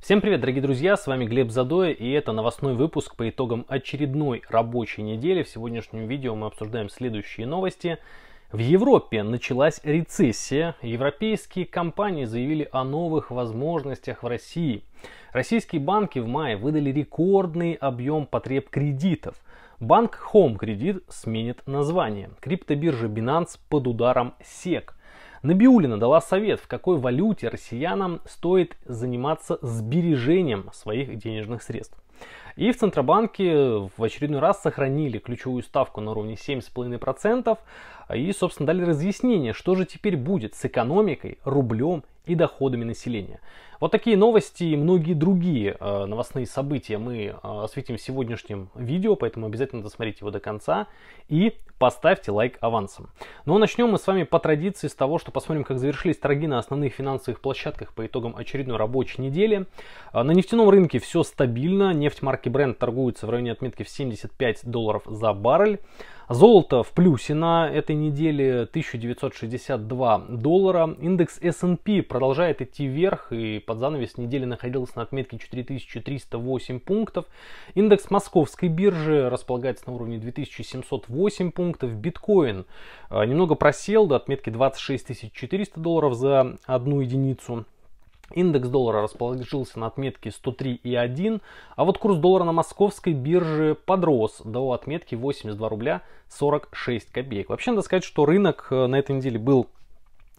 Всем привет, дорогие друзья, с вами Глеб Задоя, и это новостной выпуск по итогам очередной рабочей недели. В сегодняшнем видео мы обсуждаем следующие новости. В Европе началась рецессия. Европейские компании заявили о новых возможностях в России. Российские банки в мае выдали рекордный объем потреб кредитов. Банк Home Credit сменит название. Криптобиржа Binance под ударом SEC. Набиулина дала совет, в какой валюте россиянам стоит заниматься сбережением своих денежных средств. И в Центробанке в очередной раз сохранили ключевую ставку на уровне 7,5% и, собственно, дали разъяснение, что же теперь будет с экономикой, рублем и доходами населения. Вот такие новости и многие другие э, новостные события мы э, осветим в сегодняшнем видео, поэтому обязательно досмотрите его до конца и поставьте лайк авансом. Ну а начнем мы с вами по традиции с того, что посмотрим, как завершились торги на основных финансовых площадках по итогам очередной рабочей недели. Э, на нефтяном рынке все стабильно, нефть марки Brent торгуется в районе отметки в 75 долларов за баррель. Золото в плюсе на этой неделе 1962 доллара. Индекс S&P продолжает идти вверх и под занавес недели находился на отметке 4308 пунктов. Индекс московской биржи располагается на уровне 2708 пунктов. Биткоин э, немного просел до отметки 26400 долларов за одну единицу. Индекс доллара расположился на отметке 103,1, а вот курс доллара на московской бирже подрос до отметки 82 рубля 46 копеек. Вообще надо сказать, что рынок э, на этой неделе был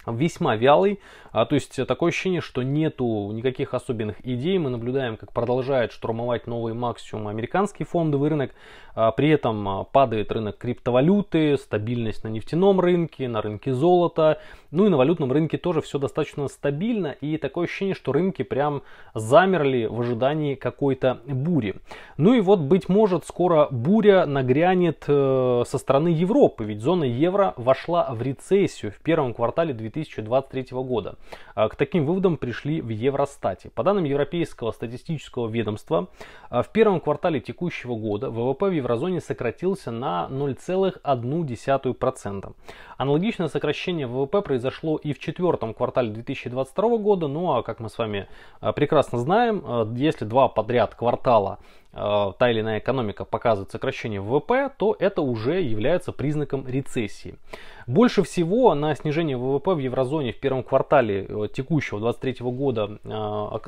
весьма вялый, а, то есть э, такое ощущение, что нету никаких особенных идей, мы наблюдаем, как продолжает штурмовать новый максимум американский фондовый рынок, а, при этом э, падает рынок криптовалюты, стабильность на нефтяном рынке, на рынке золота, ну и на валютном рынке тоже все достаточно стабильно и такое ощущение, что рынки прям замерли в ожидании какой-то бури. Ну и вот, быть может, скоро буря нагрянет э, со стороны Европы, ведь зона евро вошла в рецессию в первом квартале 2023 года. А к таким выводам пришли в Евростате. По данным Европейского статистического ведомства, э, в первом квартале текущего года ВВП в еврозоне сократился на 0,1%. Аналогичное сокращение ВВП произошло произошло и в четвертом квартале 2022 года. Ну а как мы с вами э, прекрасно знаем, э, если два подряд квартала э, та или иная экономика показывает сокращение ВВП, то это уже является признаком рецессии. Больше всего на снижение ВВП в еврозоне в первом квартале текущего 2023 года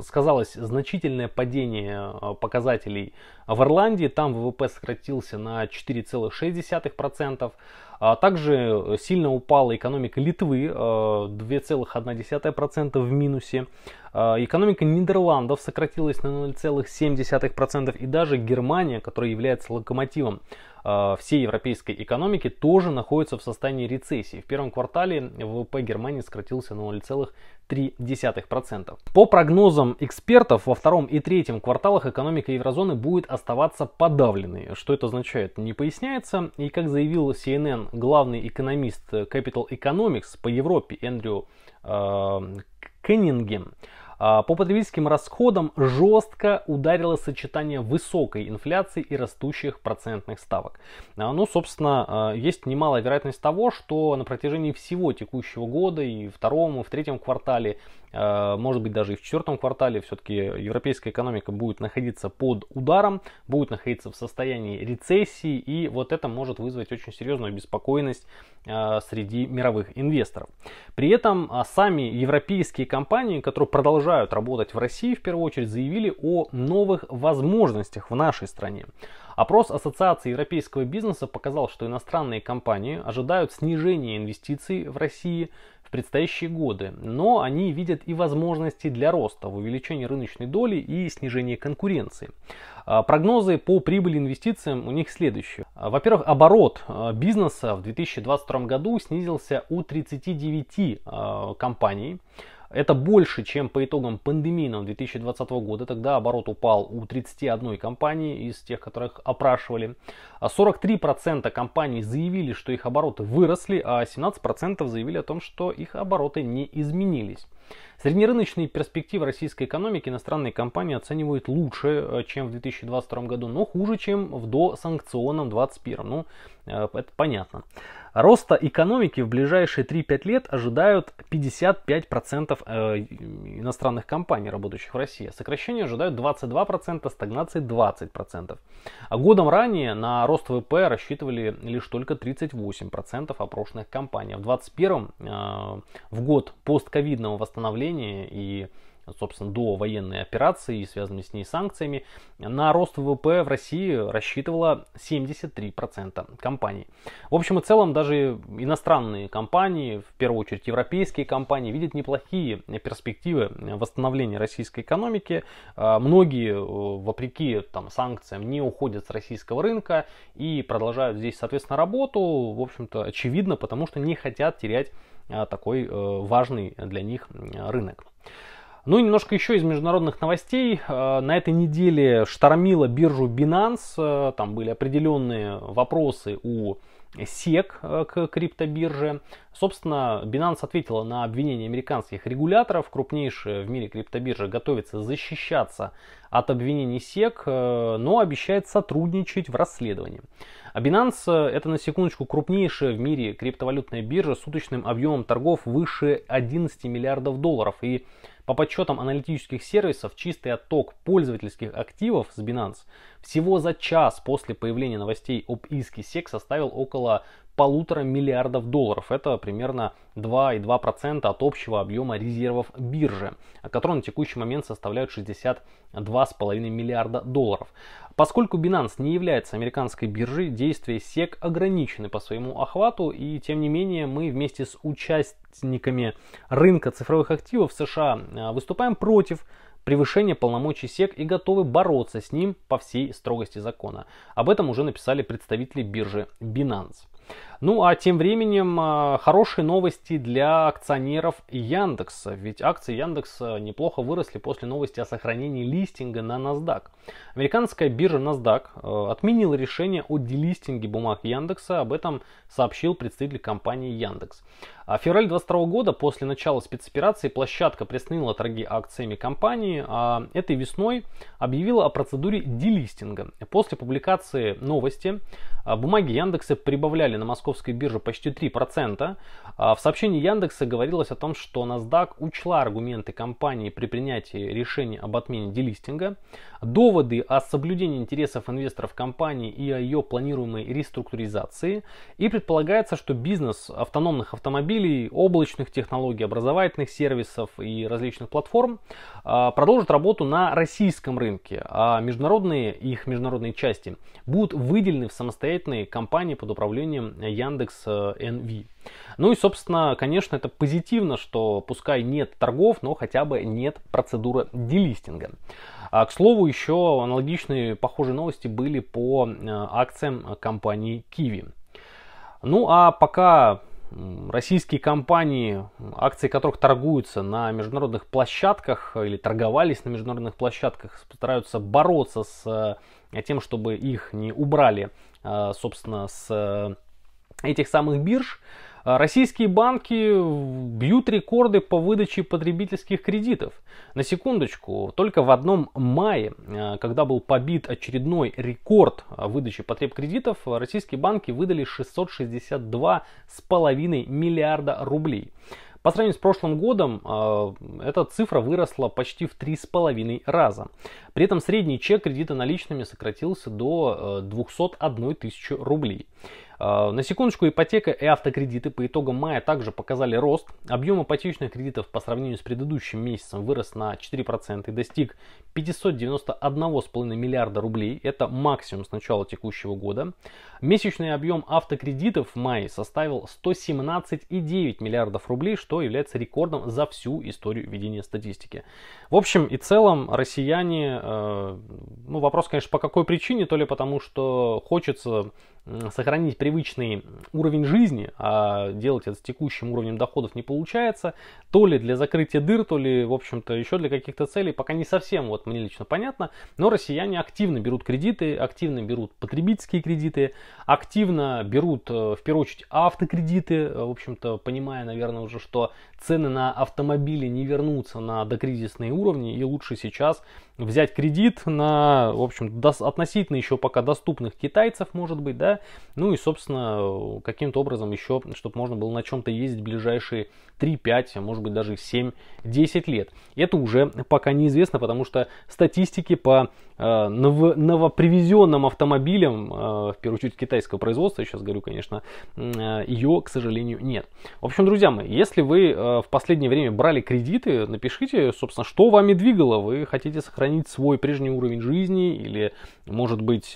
сказалось значительное падение показателей в Ирландии. Там ВВП сократился на 4,6%. А также э, сильно упала экономика Литвы, 2,1% э, в минусе. А экономика Нидерландов сократилась на 0,7%, и даже Германия, которая является локомотивом э, всей европейской экономики, тоже находится в состоянии рецессии. В первом квартале ВВП Германии сократился на 0,7%. 0,3%. По прогнозам экспертов, во втором и третьем кварталах экономика еврозоны будет оставаться подавленной. Что это означает, не поясняется. И как заявил CNN главный экономист Capital Economics по Европе Эндрю э, Кеннингем, а, по потребительским расходам жестко ударило сочетание высокой инфляции и растущих процентных ставок. А, ну, собственно, а, есть немалая вероятность того, что на протяжении всего текущего года и втором, и в третьем квартале а, может быть даже и в четвертом квартале все-таки европейская экономика будет находиться под ударом, будет находиться в состоянии рецессии, и вот это может вызвать очень серьезную беспокойность а, среди мировых инвесторов. При этом а, сами европейские компании, которые продолжают работать в России, в первую очередь заявили о новых возможностях в нашей стране. Опрос Ассоциации европейского бизнеса показал, что иностранные компании ожидают снижения инвестиций в России в предстоящие годы, но они видят и возможности для роста в увеличении рыночной доли и снижении конкуренции. А, прогнозы по прибыли инвестициям у них следующие. А, во-первых, оборот а, бизнеса в 2022 году снизился у 39 компаний. Это больше, чем по итогам пандемийного 2020 года. Тогда оборот упал у 31 компании из тех, которых опрашивали. 43% а компаний заявили, что их обороты выросли, а 17% заявили о том, что их обороты не изменились. Среднерыночные перспективы российской экономики иностранные компании оценивают лучше, э, чем в 2022 году, но хуже, чем в досанкционном 2021. Ну, э, это понятно. Роста экономики в ближайшие 3-5 лет ожидают 55% э, иностранных компаний, работающих в России. Сокращение ожидают 22%, стагнации 20%. А годом ранее на рост ВП рассчитывали лишь только 38% опрошенных компаний. А в 2021 э, в год постковидного восстановления и собственно, до военной операции и связанными с ней санкциями, на рост ВВП в России рассчитывала 73% компаний. В общем и целом, даже иностранные компании, в первую очередь европейские компании, видят неплохие перспективы восстановления российской экономики. А, многие, э, вопреки там, санкциям, не уходят с российского рынка и продолжают здесь, соответственно, работу. В общем-то, очевидно, потому что не хотят терять а, такой э, важный для них рынок. Ну и немножко еще из международных новостей. Э, на этой неделе штормила биржу Binance. Э, там были определенные вопросы у SEC э, к криптобирже. Собственно, Binance ответила на обвинения американских регуляторов. Крупнейшая в мире криптобиржа готовится защищаться от обвинений SEC, но обещает сотрудничать в расследовании. А Binance это на секундочку крупнейшая в мире криптовалютная биржа с суточным объемом торгов выше 11 миллиардов долларов. И по подсчетам аналитических сервисов, чистый отток пользовательских активов с Binance всего за час после появления новостей об иске SEC составил около полутора миллиардов долларов. Это примерно 2,2% от общего объема резервов биржи, который на текущий момент составляет 62,5 миллиарда долларов. Поскольку Binance не является американской биржей, действия SEC ограничены по своему охвату, и тем не менее мы вместе с участниками рынка цифровых активов США э, выступаем против превышение полномочий СЕК и готовы бороться с ним по всей строгости закона. Об этом уже написали представители биржи Binance. Ну а тем временем а, хорошие новости для акционеров Яндекса. Ведь акции Яндекса неплохо выросли после новости о сохранении листинга на NASDAQ. Американская биржа NASDAQ э, отменила решение о делистинге бумаг Яндекса. Об этом сообщил представитель компании Яндекс. А февраль 2022 года после начала спецоперации площадка приостановила торги акциями компании, а этой весной объявила о процедуре делистинга. После публикации новости а, бумаги Яндекса прибавляли на московском московской бирже почти 3%. А в сообщении Яндекса говорилось о том, что NASDAQ учла аргументы компании при принятии решения об отмене делистинга. Доводы о соблюдении интересов инвесторов компании и о ее планируемой реструктуризации. И предполагается, что бизнес автономных автомобилей, облачных технологий, образовательных сервисов и различных платформ а, продолжит работу на российском рынке, а международные их международные части будут выделены в самостоятельные компании под управлением Яндекс NV. Э, ну и, собственно, конечно, это позитивно, что пускай нет торгов, но хотя бы нет процедуры делистинга. А, к слову, еще аналогичные похожие новости были по э, акциям компании Kiwi. Ну а пока российские компании, акции которых торгуются на международных площадках или торговались на международных площадках, стараются бороться с э, тем, чтобы их не убрали, собственно, с этих самых бирж, а, Российские банки бьют рекорды по выдаче потребительских кредитов. На секундочку, только в одном мае, а, когда был побит очередной рекорд а, выдачи потреб кредитов, российские банки выдали 662,5 миллиарда рублей. По сравнению с прошлым годом, эта цифра выросла почти в 3,5 раза. При этом средний чек кредита наличными сократился до 201 тысячи рублей. А, на секундочку, ипотека и автокредиты по итогам мая также показали рост. Объем ипотечных кредитов по сравнению с предыдущим месяцем вырос на 4% и достиг 591,5 миллиарда рублей. Это максимум с начала текущего года. Месячный объем автокредитов в мае составил 117,9 миллиардов рублей, что является рекордом за всю историю ведения статистики. В общем и целом, россияне, э, ну вопрос, конечно, по какой причине, то ли потому, что хочется сохранить привычный уровень жизни, а делать это с текущим уровнем доходов не получается, то ли для закрытия дыр, то ли, в общем-то, еще для каких-то целей, пока не совсем, вот мне лично понятно, но россияне активно берут кредиты, активно берут потребительские кредиты, активно берут, э, в первую очередь, автокредиты, э, в общем-то, понимая, наверное, уже, что цены на автомобили не вернутся на докризисные уровни, и лучше сейчас взять кредит на, в общем, относительно еще пока доступных китайцев, может быть, да, ну и, собственно, каким-то образом еще, чтобы можно было на чем-то ездить ближайшие 3, 5, а может быть даже 7, 10 лет. Это уже пока неизвестно, потому что статистики по Э, нов, новопривезенным автомобилем, э, в первую очередь китайского производства, я сейчас говорю, конечно, э, ее, к сожалению, нет. В общем, друзья мои, если вы в последнее время брали кредиты, напишите, собственно, что вами двигало. Вы хотите сохранить свой прежний уровень жизни или, может быть,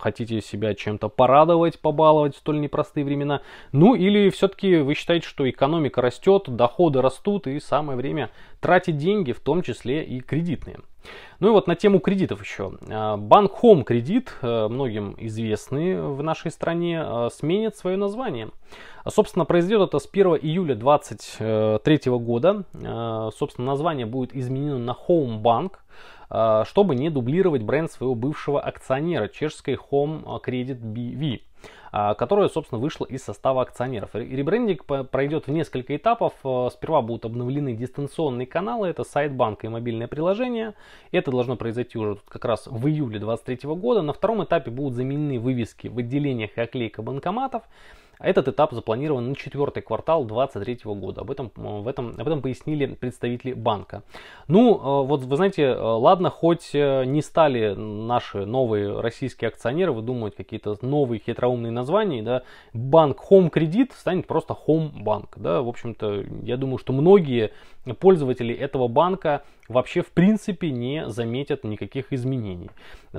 хотите себя чем-то порадовать, побаловать в столь непростые времена. Ну или все-таки вы считаете, что экономика растет, доходы растут и самое время тратить деньги, в том числе и кредитные. Ну и вот на тему кредитов еще. А, Банк Home кредит, э, многим известный в нашей стране, э, сменит свое название. А, собственно, произойдет это с 1 июля 2023 года. А, собственно, название будет изменено на Home Bank, чтобы не дублировать бренд своего бывшего акционера, чешской Home Credit BV. А, которая, собственно, вышла из состава акционеров. Ребрендинг пройдет в несколько этапов. Э, сперва будут обновлены дистанционные каналы, это сайт банка и мобильное приложение. Это должно произойти уже как раз в июле 2023 года. На втором этапе будут заменены вывески в отделениях и оклейка банкоматов. Этот этап запланирован на четвертый квартал 2023 года. Об этом, э, в этом, об этом пояснили представители банка. Ну, э, вот вы знаете, э, ладно, хоть не стали наши новые российские акционеры выдумывать какие-то новые хитроумные названия, да, банк Home Credit станет просто Home Bank, да, в общем-то, я думаю, что многие пользователи этого банка вообще в принципе не заметят никаких изменений.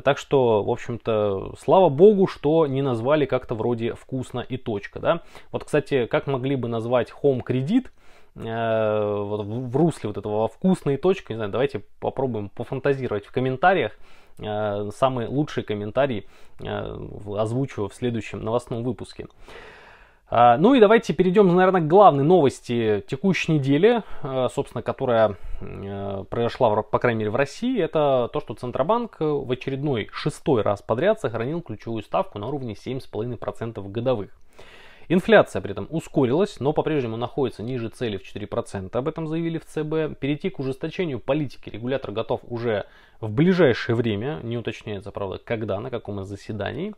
Так что, в общем-то, слава богу, что не назвали как-то вроде вкусно и точка. Да? Вот, кстати, как могли бы назвать Home Credit, э, в русле вот этого вкусные точки, не знаю, давайте попробуем пофантазировать в комментариях, э, самый лучший комментарий э, озвучу в следующем новостном выпуске. А, ну и давайте перейдем, наверное, к главной новости текущей недели, а, собственно, которая э, произошла, по крайней мере, в России. Это то, что Центробанк э, в очередной шестой раз подряд сохранил ключевую ставку на уровне 7,5% годовых. Инфляция при этом ускорилась, но по-прежнему находится ниже цели в 4%, об этом заявили в ЦБ. Перейти к ужесточению политики регулятор готов уже в ближайшее время, не уточняется, правда, когда, на каком из заседаний,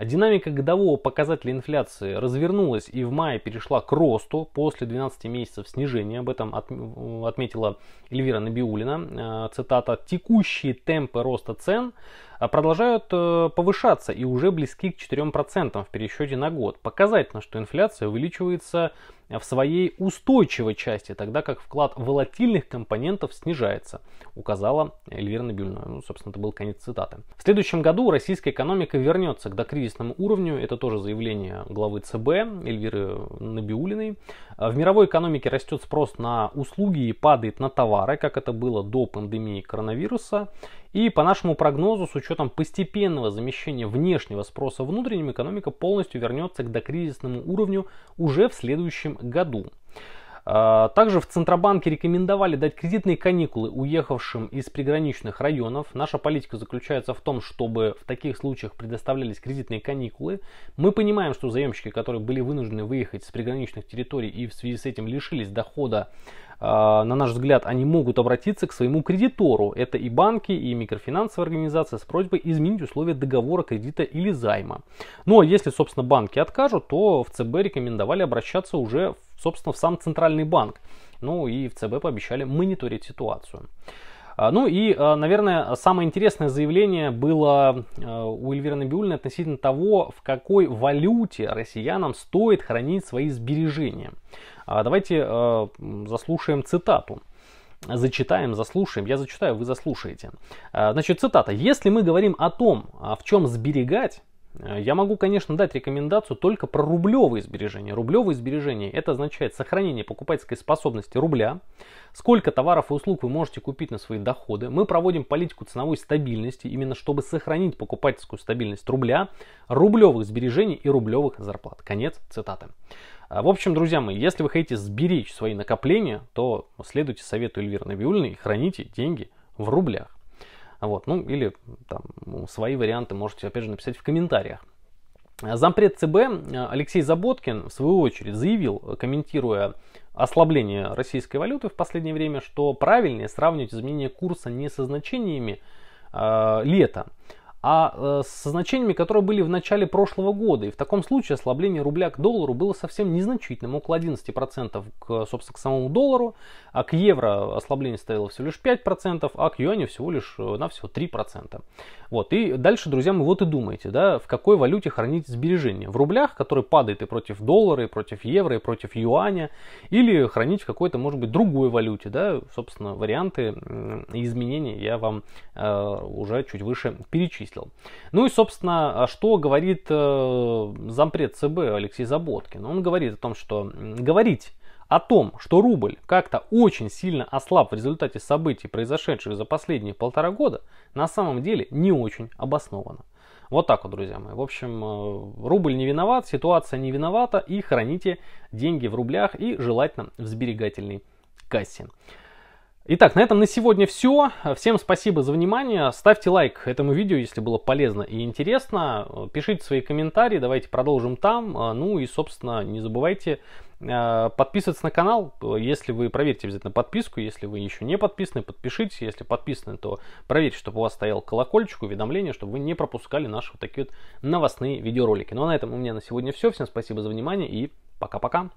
динамика годового показателя инфляции развернулась и в мае перешла к росту после 12 месяцев снижения. Об этом отметила Эльвира Набиулина. Э, цитата. «Текущие темпы роста цен э, продолжают э, повышаться и уже близки к 4% в пересчете на год. Показательно, что инфляция увеличивается в своей устойчивой части, тогда как вклад волатильных компонентов снижается, указала Эльвира Набюльна. Ну, собственно, это был конец цитаты. В следующем году российская экономика вернется к докризисному уровню. Это тоже заявление главы ЦБ Эльвиры Набиулиной. В мировой экономике растет спрос на услуги и падает на товары, как это было до пандемии коронавируса. И по нашему прогнозу, с учетом постепенного замещения внешнего спроса внутренним, экономика полностью вернется к докризисному уровню уже в следующем году. А, также в Центробанке рекомендовали дать кредитные каникулы уехавшим из приграничных районов. Наша политика заключается в том, чтобы в таких случаях предоставлялись кредитные каникулы. Мы понимаем, что заемщики, которые были вынуждены выехать с приграничных территорий и в связи с этим лишились дохода а, на наш взгляд, они могут обратиться к своему кредитору. Это и банки, и микрофинансовые организации с просьбой изменить условия договора кредита или займа. Ну а если, собственно, банки откажут, то в ЦБ рекомендовали обращаться уже, собственно, в сам Центральный банк. Ну и в ЦБ пообещали мониторить ситуацию. А, ну и, а, наверное, самое интересное заявление было а, у Эльвиры Набиуллиной относительно того, в какой валюте россиянам стоит хранить свои сбережения. Давайте заслушаем цитату. Зачитаем, заслушаем. Я зачитаю, вы заслушаете. Значит, цитата. «Если мы говорим о том, в чем сберегать, Э, я могу, конечно, дать рекомендацию только про рублевые сбережения. Рублевые сбережения – это означает сохранение покупательской способности рубля, сколько товаров и услуг вы можете купить на свои доходы. Мы проводим политику ценовой стабильности, именно чтобы сохранить покупательскую стабильность рубля, рублевых сбережений и рублевых зарплат. Конец цитаты. Э, в общем, друзья мои, если вы хотите сберечь свои накопления, то следуйте совету Эльвиры Набиулиной и храните деньги в рублях. Вот, ну или там, ну, свои варианты можете опять же написать в комментариях. Зампред ЦБ э, Алексей Заботкин в свою очередь заявил, комментируя ослабление российской валюты в последнее время, что правильнее сравнивать изменение курса не со значениями э, лета, а э, со значениями, которые были в начале прошлого года. И в таком случае ослабление рубля к доллару было совсем незначительным, около 11% к, собственно, к самому доллару, а к евро ослабление составило всего лишь 5%, а к юаню всего лишь на всего 3%. Вот. И дальше, друзья, мы вот и думаете, да, в какой валюте хранить сбережения? В рублях, который падает и против доллара, и против евро, и против юаня, или хранить в какой-то, может быть, другой валюте, да, собственно, варианты изменений я вам э, уже чуть выше перечислил перечислил. Ну и, собственно, а что говорит э, зампред ЦБ Алексей Заботкин? Он говорит о том, что говорить о том, что рубль как-то очень сильно ослаб в результате событий, произошедших за последние полтора года, на самом деле не очень обоснованно. Вот так вот, друзья мои. В общем, э, рубль не виноват, ситуация не виновата, и храните деньги в рублях и желательно в сберегательной кассе. Итак, на этом на сегодня все. Всем спасибо за внимание. Ставьте лайк этому видео, если было полезно и интересно. Пишите свои комментарии, давайте продолжим там. Ну и, собственно, не забывайте э, подписываться на канал. Если вы проверьте обязательно подписку, если вы еще не подписаны, подпишитесь. Если подписаны, то проверьте, чтобы у вас стоял колокольчик, уведомление, чтобы вы не пропускали наши вот такие вот новостные видеоролики. Ну а на этом у меня на сегодня все. Всем спасибо за внимание и пока-пока.